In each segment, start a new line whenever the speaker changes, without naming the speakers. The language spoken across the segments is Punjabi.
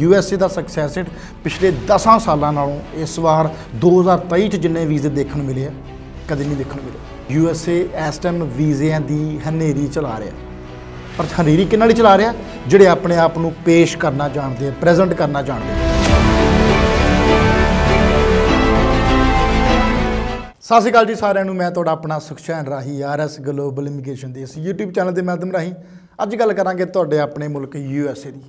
ਯੂਐਸਏ ਦਾ ਸਕਸੈਸ ਰੇਟ ਪਿਛਲੇ 10 ਸਾਲਾਂ ਨਾਲੋਂ ਇਸ ਵਾਰ 2023 ਚ ਜਿੰਨੇ ਵੀਜ਼ੇ ਦੇਖਣ ਮਿਲੇ ਆ ਕਦੇ ਨਹੀਂ ਦੇਖਣ ਮਿਲੇ ਯੂਐਸਏ ਇਸ ਟਾਈਮ ਵੀਜ਼ਿਆਂ ਦੀ ਹਨੇਰੀ ਚਲਾ ਰਿਹਾ ਪਰ ਹਨੇਰੀ ਕਿਹਨਾਂ ਲਈ ਚਲਾ ਰਿਹਾ ਜਿਹੜੇ ਆਪਣੇ ਆਪ ਨੂੰ ਪੇਸ਼ ਕਰਨਾ ਜਾਣਦੇ ਆ ਪ੍ਰੈਜ਼ੈਂਟ ਕਰਨਾ ਜਾਣਦੇ ਆ ਸਤਿ ਸ਼੍ਰੀ ਅਕਾਲ ਜੀ ਸਾਰਿਆਂ ਨੂੰ ਮੈਂ ਤੁਹਾਡਾ ਆਪਣਾ ਸੁਖਚੈਨ ਰਾਹੀ ਆਰਐਸ ਗਲੋਬਲ ਇਮੀਗ੍ਰੇਸ਼ਨ ਦੇ ਇਸ YouTube ਚੈਨਲ ਦੇ ਮਾਧਿਅਮ ਰਾਹੀਂ ਅੱਜ ਗੱਲ ਕਰਾਂਗੇ ਤੁਹਾਡੇ ਆਪਣੇ ਮੁਲਕ ਯੂਐਸਏ ਦੀ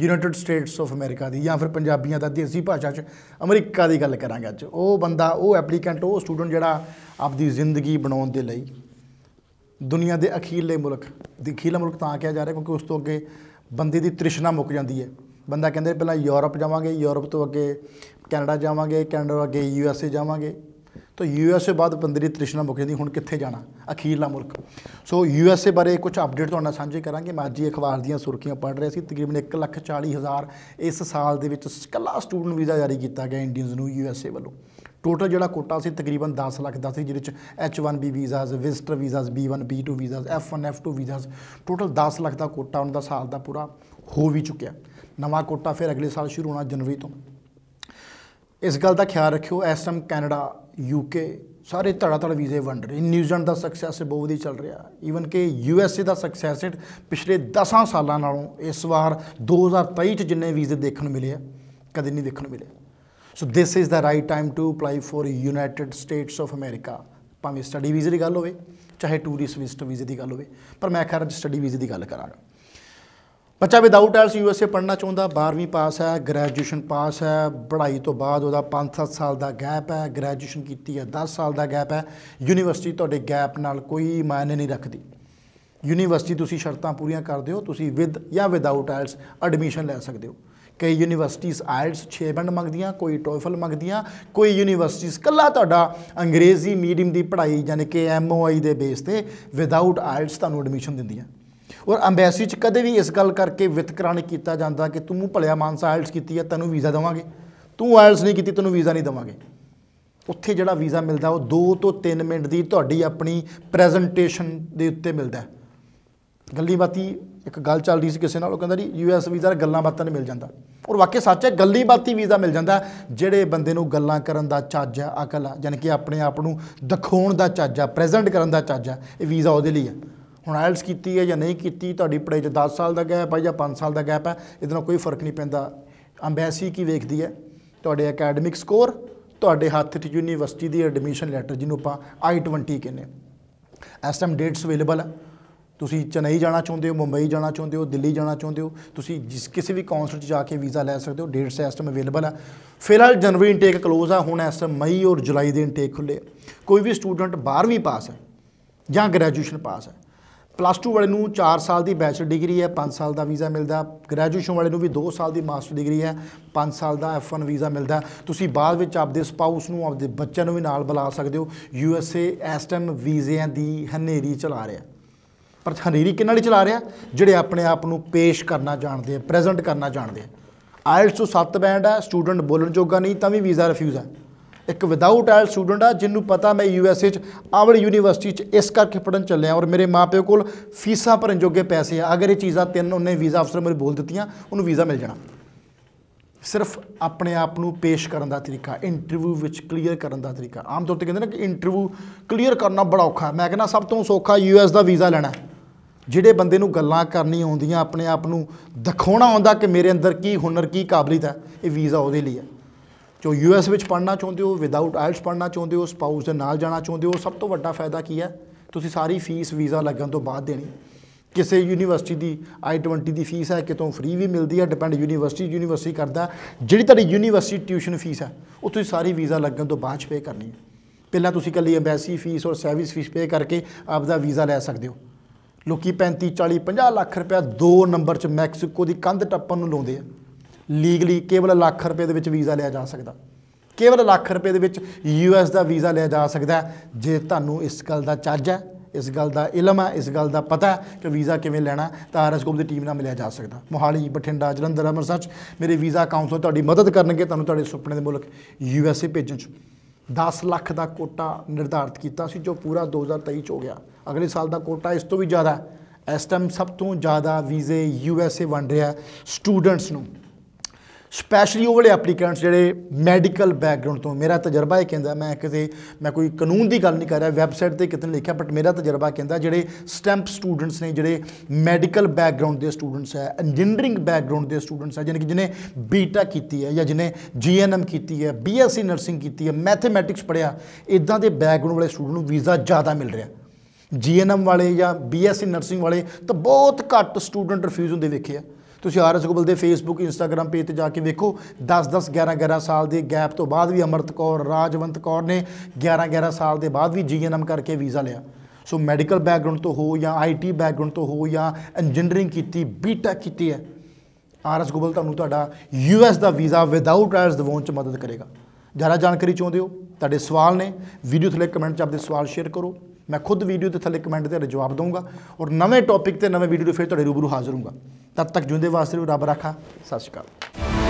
ਯੂਨਾਈਟਿਡ ਸਟੇਟਸ ਆਫ ਅਮਰੀਕਾ ਦੀ ਜਾਂ ਫਿਰ ਪੰਜਾਬੀਆਂ ਦਾ ਦੇਸੀ ਭਾਸ਼ਾ 'ਚ ਅਮਰੀਕਾ ਦੀ ਗੱਲ ਕਰਾਂਗੇ ਅੱਜ ਉਹ ਬੰਦਾ ਉਹ ਐਪਲੀਕੈਂਟ ਉਹ ਸਟੂਡੈਂਟ ਜਿਹੜਾ ਆਪਦੀ ਜ਼ਿੰਦਗੀ ਬਣਾਉਣ ਦੇ ਲਈ ਦੁਨੀਆ ਦੇ ਅਖੀਰਲੇ ਮੁਲਕ ਅਖੀਰਲਾ ਮੁਲਕ ਤਾਂ ਕਿਹਾ ਜਾ ਰਿਹਾ ਕਿਉਂਕਿ ਉਸ ਤੋਂ ਅੱਗੇ ਬੰਦੇ ਦੀ ਤ੍ਰਿਸ਼ਨਾ ਮੁੱਕ ਜਾਂਦੀ ਹੈ ਬੰਦਾ ਕਹਿੰਦੇ ਪਹਿਲਾਂ ਯੂਰਪ ਜਾਵਾਂਗੇ ਯੂਰਪ ਤੋਂ ਅੱਗੇ ਕੈਨੇਡਾ ਜਾਵਾਂਗੇ ਕੈਨੇਡਾ ਤੋਂ ਅੱਗੇ ਯੂ ਐਸ ਏ ਜਾਵਾਂਗੇ ਤਾਂ ਯੂਐਸਏ ਬਾਅਦ ਪੰਦਰੀ ਤ੍ਰਿਸ਼ਨਾ ਮੁੱਕ ਜਾਂਦੀ ਹੁਣ ਕਿੱਥੇ ਜਾਣਾ ਅਖੀਰਲਾ ਮੁਲਕ ਸੋ ਯੂਐਸਏ ਬਾਰੇ ਕੁਝ ਅਪਡੇਟ ਤੁਹਾਨੂੰ ਸਾਂਝੇ ਕਰਾਂਗੇ ਮੈਂ ਅੱਜ ਹੀ ਅਖਬਾਰ ਦੀਆਂ ਸੁਰਖੀਆਂ ਪੜ੍ਹ ਰਿਹਾ ਸੀ ਤਕਰੀਬਨ 1,40,000 ਇਸ ਸਾਲ ਦੇ ਵਿੱਚ ਇਕੱਲਾ ਸਟੂਡੈਂਟ ਵੀਜ਼ਾ ਜਾਰੀ ਕੀਤਾ ਗਿਆ ਇੰਡੀਅਨਸ ਨੂੰ ਯੂਐਸਏ ਵੱਲੋਂ ਟੋਟਲ ਜਿਹੜਾ ਕੋਟਾ ਸੀ ਤਕਰੀਬਨ 10 ਲੱਖ ਦਾ ਸੀ ਜਿਹਦੇ ਵਿੱਚ H1B visas visitor visas B1 B2 visas F1 F2 visas total 10 lakh ਦਾ ਕੋਟਾ ਉਹਨਾਂ ਦਾ ਸਾਲ ਦਾ ਪੂਰਾ ਹੋ ਵੀ ਚੁੱਕਿਆ ਨਵਾਂ ਕੋਟਾ ਫਿਰ ਅਗਲੇ ਸਾਲ ਸ਼ੁਰੂ ਹੋਣਾ ਜਨਵਰੀ ਤੋਂ ਇਸ ਗੱਲ ਦਾ ਖਿਆਲ ਰੱਖਿਓ ਇਸ ਟਾਈਮ ਕੈਨੇਡਾ ਯੂਕੇ ਸਾਰੇ ਧੜਾ ਧੜ ਵੀਜ਼ੇ ਵੰਡ ਰਹੇ ਨਿਊਜ਼ੀਲੈਂਡ ਦਾ ਸਕਸੈਸ ਬਹੁਤ ਹੀ ਚੱਲ ਰਿਹਾ ਈਵਨ ਕਿ ਯੂਐਸਏ ਦਾ ਸਕਸੈਸ ਰੇਟ ਪਿਛਲੇ 10 ਸਾਲਾਂ ਨਾਲੋਂ ਇਸ ਵਾਰ 2023 ਚ ਜਿੰਨੇ ਵੀਜ਼ੇ ਦੇਖਣ ਮਿਲੇ ਆ ਕਦੇ ਨਹੀਂ ਦੇਖਣ ਮਿਲੇ so this is the right time to apply for United States of America ਭਾਵੇਂ ਸਟੱਡੀ ਵੀਜ਼ੇ ਦੀ ਗੱਲ ਹੋਵੇ ਚਾਹੇ ਟੂਰਿਸਟ ਵੀਜ਼ੇ ਦੀ ਗੱਲ ਹੋਵੇ ਪਰ ਮੈਂ ਖਰਚ ਸਟੱਡੀ ਵੀਜ਼ੇ ਦੀ ਗੱਲ ਕਰਾਂਗਾ ਬੱਚਾ ਵਿਦਆਊਟ ਐਲਸ ਯੂਐਸਏ ਪੜਨਾ ਚਾਹੁੰਦਾ 12ਵੀਂ ਪਾਸ ਹੈ ਗ੍ਰੈਜੂਏਸ਼ਨ ਪਾਸ ਹੈ ਪੜ੍ਹਾਈ ਤੋਂ ਬਾਅਦ ਉਹਦਾ 5-7 ਸਾਲ ਦਾ ਗੈਪ ਹੈ ਗ੍ਰੈਜੂਏਸ਼ਨ ਕੀਤੀ ਹੈ 10 ਸਾਲ ਦਾ ਗੈਪ ਹੈ ਯੂਨੀਵਰਸਿਟੀ ਤੁਹਾਡੇ ਗੈਪ ਨਾਲ ਕੋਈ ਮਾਇਨੇ ਨਹੀਂ ਰੱਖਦੀ ਯੂਨੀਵਰਸਿਟੀ ਤੁਸੀਂ ਸ਼ਰਤਾਂ ਪੂਰੀਆਂ ਕਰਦੇ ਹੋ ਤੁਸੀਂ ਵਿਦ ਜਾਂ ਵਿਦਆਊਟ ਆਇਲਸ ਐਡਮਿਸ਼ਨ ਲੈ ਸਕਦੇ ਹੋ ਕਈ ਯੂਨੀਵਰਸਿਟੀਆਂ ਆਇਲਸ 6 ਬੰਡ ਮੰਗਦੀਆਂ ਕੋਈ ਟੋਇਫਲ ਮੰਗਦੀਆਂ ਕੋਈ ਯੂਨੀਵਰਸਿਟੀਆਂ ਕੱਲਾ ਤੁਹਾਡਾ ਅੰਗਰੇਜ਼ੀ ਮੀਡੀਅਮ ਦੀ ਪੜ੍ਹਾਈ ਯਾਨੀ ਕਿ ਐਮਓਆਈ ਦੇ ਬੇਸ ਤੇ ਵਿਦਆਊਟ ਆਇਲਸ ਤੁਹਾਨੂੰ ਐਡਮਿਸ਼ਨ ਦਿੰਦੀਆਂ ਔਰ ਐਮਬੈਸੀ 'ਚ ਕਦੇ ਵੀ ਇਸ ਗੱਲ ਕਰਕੇ ਵਿਤਕਰਾਂ ਨਹੀਂ ਕੀਤਾ ਜਾਂਦਾ ਕਿ ਤੂੰ ਭਲਿਆ ਮਾਨਸਾ ਆਇਲਸ ਕੀਤੀ ਹੈ ਤੈਨੂੰ ਵੀਜ਼ਾ ਦੇਵਾਂਗੇ ਤੂੰ ਆਇਲਸ ਨਹੀਂ ਕੀਤੀ ਤੈਨੂੰ ਵੀਜ਼ਾ ਨਹੀਂ ਦੇਵਾਂਗੇ ਉੱਥੇ ਜਿਹੜਾ ਵੀਜ਼ਾ ਮਿਲਦਾ ਉਹ 2 ਤੋਂ 3 ਮਿੰਟ ਦੀ ਤੁਹਾਡੀ ਆਪਣੀ ਪ੍ਰੈਜੈਂਟੇਸ਼ਨ ਦੇ ਉੱਤੇ ਮਿਲਦਾ ਗੱਲੀ ਬਾਤੀ ਇੱਕ ਗੱਲ ਚੱਲਦੀ ਸੀ ਕਿਸੇ ਨਾਲ ਉਹ ਕਹਿੰਦਾ ਜੀ ਯੂਐਸ ਵੀਜ਼ਾ ਗੱਲਾਂ ਬਾਤਾਂ ਨਹੀਂ ਮਿਲ ਜਾਂਦਾ ਔਰ ਵਾਕਿਆ ਸੱਚ ਹੈ ਗੱਲੀ ਬਾਤੀ ਵੀਜ਼ਾ ਮਿਲ ਜਾਂਦਾ ਜਿਹੜੇ ਬੰਦੇ ਨੂੰ ਗੱਲਾਂ ਕਰਨ ਦਾ ਚੱਜ ਆ ਅਕਲ ਆ ਯਾਨੀ ਕਿ ਆਪਣੇ ਆਪ ਨੂੰ ਦਿਖਾਉਣ ਦਾ ਚੱਜ ਆ ਪ੍ਰੈਜ਼ੈਂਟ ਕਰਨ ਦਾ ਚੱਜ ਆ ਇਹ ਵੀਜ਼ਾ ਉਹਦੇ ਲਈ ਆ ਹੁਣ ਆਇਲਸ ਕੀਤੀ ਹੈ ਜਾਂ ਨਹੀਂ ਕੀਤੀ ਤੁਹਾਡੀ ਪੜ੍ਹਾਈ 'ਚ 10 ਸਾਲ ਦਾ ਗੈਪ ਹੈ ਜਾਂ 5 ਸਾਲ ਦਾ ਗੈਪ ਹੈ ਇਹਦੇ ਨਾਲ ਕੋਈ ਫਰਕ ਨਹੀਂ ਪੈਂਦਾ ਅੰਬੈਸੀ ਕੀ ਵੇਖਦੀ ਹੈ ਤੁਹਾਡੇ ਅਕੈਡਮਿਕ ਸਕੋਰ ਤੁਹਾਡੇ ਹੱਥ 'ਚ ਯੂਨੀਵਰਸਿਟੀ ਦੀ ਐਡਮਿਸ਼ਨ ਲੈਟਰ ਜਿਹਨੂੰ ਆਪਾਂ I20 ਕਹਿੰਦੇ ਇਸ ਟਾਈਮ ਡੇਟਸ ਅਵੇਲੇਬਲ ਹੈ ਤੁਸੀਂ ਚੇਨਈ ਜਾਣਾ ਚਾਹੁੰਦੇ ਹੋ ਮੁੰਬਈ ਜਾਣਾ ਚਾਹੁੰਦੇ ਹੋ ਦਿੱਲੀ ਜਾਣਾ ਚਾਹੁੰਦੇ ਹੋ ਤੁਸੀਂ ਜਿਸ ਕਿਸੇ ਵੀ ਕਾਉਂਸਲ 'ਚ ਜਾ ਕੇ ਵੀਜ਼ਾ ਲੈ ਸਕਦੇ ਹੋ ਡੇਟਸ ਇਸ ਟਾਈਮ ਅਵੇਲੇਬਲ ਆ ਫਿਲਹਾਲ ਜਨਵਰੀ ਇਨਟੇਕ ਕਲੋਜ਼ ਆ ਹੁਣ ਇਸ ਮਈ ਔਰ ਜੁਲਾਈ ਦੇ ਇਨਟੇਕ ਖੁੱਲੇ ਕੋਈ ਵੀ ਸਟੂਡੈਂਟ 12ਵੀਂ ਪਾਸ ਹੈ ਜਾਂ ਗ੍ਰੈਜੂਏਸ਼ਨ ਪਾਸ ਹੈ ਪਲੱਸ 2 ਵਾਲੇ ਨੂੰ 4 ਸਾਲ ਦੀ ਬੈਚਲਰ ਡਿਗਰੀ ਹੈ 5 ਸਾਲ ਦਾ ਵੀਜ਼ਾ ਮਿਲਦਾ ਗ੍ਰੈਜੂਏਸ਼ਨ ਵਾਲੇ ਨੂੰ ਵੀ 2 ਸਾਲ ਦੀ ਮਾਸਟਰ ਡਿਗਰੀ ਹੈ 5 ਸਾਲ ਦਾ F1 ਵੀਜ਼ਾ ਮਿਲਦਾ ਤੁਸੀਂ ਬਾਅਦ ਵਿੱਚ ਆਪਦੇ ਸਪਾਊਸ ਨੂੰ ਆਪਦੇ ਬੱਚਿਆਂ ਨੂੰ ਵੀ ਨਾਲ ਬੁਲਾ ਸਕਦੇ ਹੋ ਯੂ ਐਸ ਏ ਇਸ ਟਾਈਮ ਵੀਜ਼ਿਆਂ ਦੀ ਹਨੇਰੀ ਚਲਾ ਰਿਹਾ ਪਰ ਹਨੇਰੀ ਕਿੰਨਾਂ ਲਈ ਚਲਾ ਰਿਹਾ ਜਿਹੜੇ ਆਪਣੇ ਆਪ ਨੂੰ ਪੇਸ਼ ਕਰਨਾ ਜਾਣਦੇ ਆ ਪ੍ਰੈਜ਼ੈਂਟ ਕਰਨਾ ਜਾਣਦੇ ਆ ਤੋਂ 7 ਬੈਂਡ ਹੈ ਸਟੂਡੈਂਟ ਬੋਲਣ ਜੋਗਾ ਨਹੀਂ ਤਾਂ ਵੀ ਵੀਜ਼ਾ ਰਿਫਿਊਜ਼ ਹੈ ਇੱਕ ਵਿਦਆਊਟ ਆਇਲ ਸਟੂਡੈਂਟ ਆ ਜਿਹਨੂੰ ਪਤਾ ਮੈਂ ਯੂ ਐਸ ਏ ਚ ਆਵਲ ਯੂਨੀਵਰਸਿਟੀ ਚ ਇਸ ਕਰਕੇ ਪੜਨ ਚੱਲਿਆ ਔਰ ਮੇਰੇ ਮਾਪਿਓ ਕੋਲ ਫੀਸਾਂ ਭਰਨ ਜੋਗੇ ਪੈਸੇ ਆ ਅਗਰ ਇਹ ਚੀਜ਼ਾਂ ਤਿੰਨ ਉਹਨੇ ਵੀਜ਼ਾ ਅਫਸਰ ਮੇਰੇ ਬੋਲ ਦਿੱਤੀਆਂ ਉਹਨੂੰ ਵੀਜ਼ਾ ਮਿਲ ਜਾਣਾ ਸਿਰਫ ਆਪਣੇ ਆਪ ਨੂੰ ਪੇਸ਼ ਕਰਨ ਦਾ ਤਰੀਕਾ ਇੰਟਰਵਿਊ ਵਿੱਚ ਕਲੀਅਰ ਕਰਨ ਦਾ ਤਰੀਕਾ ਆਮ ਤੌਰ ਤੇ ਕਹਿੰਦੇ ਨੇ ਕਿ ਇੰਟਰਵਿਊ ਕਲੀਅਰ ਕਰਨਾ ਬੜਾ ਔਖਾ ਮੈਂ ਕਹਿੰਦਾ ਸਭ ਤੋਂ ਸੌਖਾ ਯੂਐਸ ਦਾ ਵੀਜ਼ਾ ਲੈਣਾ ਜਿਹੜੇ ਬੰਦੇ ਨੂੰ ਗੱਲਾਂ ਕਰਨੀ ਆਉਂਦੀਆਂ ਆਪਣੇ ਆਪ ਨੂੰ ਦਿਖਾਉਣਾ ਆਉਂਦਾ ਕਿ ਮੇਰੇ ਅੰਦਰ ਕੀ ਹੁਨਰ ਕੀ ਕਾਬਲੀਅਤ ਹੈ ਇਹ ਵੀਜ਼ਾ ਉਹਦੇ ਲਈ ਹੈ ਜੋ ਯੂਐਸ ਵਿੱਚ ਪੜ੍ਹਨਾ ਚਾਹੁੰਦੇ ਹੋ ਵਿਦਆਊਟ ਆਇਲਸ ਪੜ੍ਹਨਾ ਚਾਹੁੰਦੇ ਹੋ ਸਪਾਊਸ ਦੇ ਨਾਲ ਜਾਣਾ ਚਾਹੁੰਦੇ ਹੋ ਸਭ ਤੋਂ ਵੱਡਾ ਫਾਇਦਾ ਕੀ ਹੈ ਤੁਸੀਂ ਸਾਰੀ ਫੀਸ ਵੀਜ਼ਾ ਲੱਗਣ ਤੋਂ ਬਾਅਦ ਦੇਣੀ ਕਿਸੇ ਯੂਨੀਵਰਸਿਟੀ ਦੀ ਆਈ 20 ਦੀ ਫੀਸ ਹੈ ਕਿਤੋਂ ਫ੍ਰੀ ਵੀ ਮਿਲਦੀ ਹੈ ਡਿਪੈਂਡ ਯੂਨੀਵਰਸਿਟੀ ਯੂਨੀਵਰਸਿਟੀ ਕਰਦਾ ਜਿਹੜੀ ਤੁਹਾਡੀ ਯੂਨੀਵਰਸਿਟੀ ਟਿਊਸ਼ਨ ਫੀਸ ਹੈ ਉਹ ਤੁਸੀਂ ਸਾਰੀ ਵੀਜ਼ਾ ਲੱਗਣ ਤੋਂ ਬਾਅਦ ਪੇ ਕਰਨੀ ਹੈ ਪਹਿਲਾਂ ਤੁਸੀਂ ਕੱਲੀ ਐਮਬੈਸੀ ਫੀਸ ਔਰ ਸਰਵਿਸ ਫੀਸ ਪੇ ਕਰਕੇ ਆਪ ਦਾ ਵੀਜ਼ਾ ਲੈ ਸਕਦੇ ਹੋ ਲੋਕੀ 35 40 50 ਲੱਖ ਰੁਪਏ ਦੋ ਨੰਬਰ 'ਚ ਮੈਕਸੀਕੋ ਦੀ ਕੰਧ ਟੱਪਣ ਨੂੰ ਲਾਉਂਦੇ ਆ ਲੀਗਲੀ ਕੇਵਲ ਲੱਖ ਰੁਪਏ ਦੇ ਵਿੱਚ ਵੀਜ਼ਾ ਲਿਆ ਜਾ ਸਕਦਾ ਕੇਵਲ ਲੱਖ ਰੁਪਏ ਦੇ ਵਿੱਚ ਯੂਐਸ ਦਾ ਵੀਜ਼ਾ ਲਿਆ ਜਾ ਸਕਦਾ ਜੇ ਤੁਹਾਨੂੰ ਇਸ ਗੱਲ ਦਾ ਚੱਜ ਹੈ ਇਸ ਗੱਲ ਦਾ ਇਲਮ ਹੈ ਇਸ ਗੱਲ ਦਾ ਪਤਾ ਹੈ ਕਿ ਵੀਜ਼ਾ ਕਿਵੇਂ ਲੈਣਾ ਤਾਂ ਆਰਐਸਕੋਪ ਦੀ ਟੀਮ ਨਾਲ ਮਿਲਿਆ ਜਾ ਸਕਦਾ ਮੋਹਾਲੀ ਬਠਿੰਡਾ ਜਲੰਧਰ ਅੰਮ੍ਰਿਤਸਰ ਚ ਮੇਰੇ ਵੀਜ਼ਾ ਕਾਉਂਸਲ ਤੁਹਾਡੀ ਮਦਦ ਕਰਨਗੇ ਤੁਹਾਨੂੰ ਤੁਹਾਡੇ ਸੁਪਨੇ ਦੇ ਮੁਲਕ ਯੂਐਸਏ ਭੇਜਣ ਚ 10 ਲੱਖ ਦਾ ਕੋਟਾ ਨਿਰਧਾਰਿਤ ਕੀਤਾ ਸੀ ਜੋ ਪੂਰਾ 2023 ਚ ਹੋ ਗਿਆ ਅਗਲੇ ਸਾਲ ਦਾ ਕੋਟਾ ਇਸ ਤੋਂ ਵੀ ਜ਼ਿਆਦਾ ਇਸ ਟਾਈਮ ਸਭ ਤੋਂ ਜ਼ਿਆਦਾ ਵੀਜ਼ੇ ਯੂਐਸਏ ਵੰਡ ਰਿਹਾ ਸਟੂਡੈਂਟਸ ਨੂੰ ਸਪੈਸ਼ਲੀ ਉਹ ਵਾਲੇ ਐਪਲੀਕੈਂਟਸ ਜਿਹੜੇ ਮੈਡੀਕਲ ਬੈਕਗ੍ਰਾਉਂਡ ਤੋਂ ਮੇਰਾ ਤਜਰਬਾ ਇਹ ਕਹਿੰਦਾ ਮੈਂ ਕਿਤੇ ਮੈਂ ਕੋਈ ਕਾਨੂੰਨ ਦੀ ਗੱਲ ਨਹੀਂ ਕਰ ਰਿਹਾ ਵੈਬਸਾਈਟ ਤੇ ਕਿਤੇ ਲਿਖਿਆ ਬਟ ਮੇਰਾ ਤਜਰਬਾ ਕਹਿੰਦਾ ਜਿਹੜੇ ਸਟੈਂਪ ਸਟੂਡੈਂਟਸ ਨੇ ਜਿਹੜੇ ਮੈਡੀਕਲ ਬੈਕਗ੍ਰਾਉਂਡ ਦੇ ਸਟੂਡੈਂਟਸ ਹੈ ਇੰਜੀਨੀਅਰਿੰਗ ਬੈਕਗ੍ਰਾਉਂਡ ਦੇ ਸਟੂਡੈਂਟਸ ਹੈ ਜਾਨੀ ਕਿ ਜਿਨੇ ਬੀਟਾ ਕੀਤੀ ਹੈ ਜਾਂ ਜਿਨੇ ਜੀਐਨਐਮ ਕੀਤੀ ਹੈ ਬੀਐਸਸੀ ਨਰਸਿੰਗ ਕੀਤੀ ਹੈ ਮੈਥਮੈਟਿਕਸ ਪੜਿਆ ਇਦਾਂ ਦੇ ਬੈਕਗ੍ਰਾਉਂਡ ਵਾਲੇ ਸਟੂਡੈਂਟ ਨੂੰ ਵੀਜ਼ਾ ਜ਼ਿਆਦਾ ਮਿਲ ਰਿਹਾ ਜੀਐਨਐਮ ਵਾਲੇ ਜਾਂ ਬੀਐਸਸੀ ਨਰਸਿੰਗ ਵਾਲੇ ਤਾਂ ਬਹੁਤ ਘੱਟ ਸਟੂਡੈਂਟ ਰਿਫਿਊਜ਼ ਹੁੰਦੇ ਵੇਖੇ ਆ ਤੁਸੀਂ ਆਰਐਸ ਗੋਬਲ ਦੇ ਫੇਸਬੁੱਕ ਇੰਸਟਾਗ੍ਰam ਪੇਜ ਤੇ ਜਾ ਕੇ ਵੇਖੋ 10-10 11-11 ਸਾਲ ਦੇ ਗੈਪ ਤੋਂ ਬਾਅਦ ਵੀ ਅਮਰਤ ਕੌਰ ਰਾਜਵੰਤ ਕੌਰ ਨੇ 11-11 ਸਾਲ ਦੇ ਬਾਅਦ ਵੀ ਜੀਐਨਐਮ ਕਰਕੇ ਵੀਜ਼ਾ ਲਿਆ ਸੋ ਮੈਡੀਕਲ ਬੈਕਗ੍ਰਾਉਂਡ ਤੋਂ ਹੋ ਜਾਂ ਆਈਟੀ ਬੈਕਗ੍ਰਾਉਂਡ ਤੋਂ ਹੋ ਜਾਂ ਇੰਜੀਨੀਅਰਿੰਗ ਕੀਤੀ ਬੀਟੈਕ ਕੀਤੀ ਹੈ ਆਰਐਸ ਗੋਬਲ ਤੁਹਾਨੂੰ ਤੁਹਾਡਾ ਯੂਐਸ ਦਾ ਵੀਜ਼ਾ ਵਿਦਆਊਟ ਰਾਇਸ ਦਿਵਾਉਣ 'ਚ ਮਦਦ ਕਰੇਗਾ ਜ਼ਿਆਦਾ ਜਾਣਕਾਰੀ ਚਾਹੁੰਦੇ ਹੋ ਤੁਹਾਡੇ ਸਵਾਲ ਨੇ ਵੀਡੀਓ ਥੱਲੇ ਕਮੈਂਟ 'ਚ ਆਪਦੇ ਸਵਾਲ ਸ਼ੇਅਰ ਕਰੋ ਮੈਂ ਖੁਦ ਵੀਡੀਓ ਦੇ ਥੱਲੇ ਕਮੈਂਟ ਤੇ ਜਵਾਬ ਦਊਂਗਾ ਔਰ ਨਵੇਂ ਟੌਪਿਕ ਤੇ ਨਵੇਂ ਵੀਡੀਓ ਫਿਰ ਤੁਹਾਡੇ ਰੂਬਰੂ ਹਾਜ਼ਰ ਹੋਊਂਗਾ ਤਦ ਤੱਕ ਜਿਉਂਦੇ ਵਾਸਤੇ ਰੱਬ ਰੱਖਾ ਸਤਿ ਸ਼੍ਰੀ ਅਕਾਲ